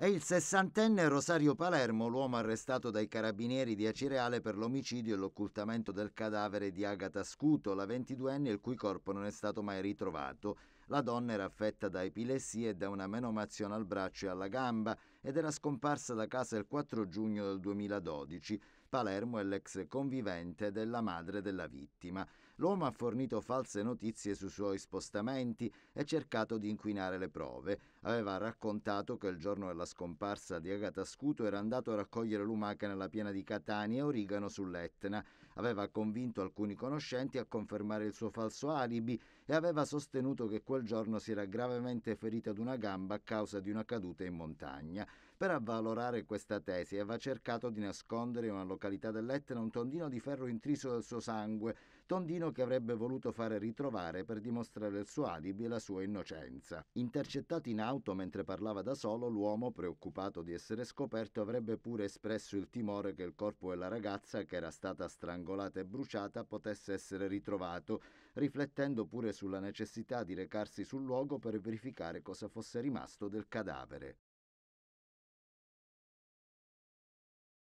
È il sessantenne Rosario Palermo, l'uomo arrestato dai carabinieri di Acireale per l'omicidio e l'occultamento del cadavere di Agata Scuto, la 22enne il cui corpo non è stato mai ritrovato. La donna era affetta da epilessia e da una menomazione al braccio e alla gamba ed era scomparsa da casa il 4 giugno del 2012. Palermo è l'ex convivente della madre della vittima. L'uomo ha fornito false notizie sui suoi spostamenti e cercato di inquinare le prove. Aveva raccontato che il giorno della scomparsa di Agata Scuto era andato a raccogliere lumache nella piena di Catania e origano sull'Etna. Aveva convinto alcuni conoscenti a confermare il suo falso alibi e aveva sostenuto che quel giorno si era gravemente ferita ad una gamba a causa di una caduta in montagna. Per avvalorare questa tesi aveva cercato di nascondere una locazione località dell'Etna un tondino di ferro intriso del suo sangue, tondino che avrebbe voluto fare ritrovare per dimostrare il suo alibi e la sua innocenza. Intercettato in auto mentre parlava da solo, l'uomo, preoccupato di essere scoperto, avrebbe pure espresso il timore che il corpo della ragazza, che era stata strangolata e bruciata, potesse essere ritrovato, riflettendo pure sulla necessità di recarsi sul luogo per verificare cosa fosse rimasto del cadavere.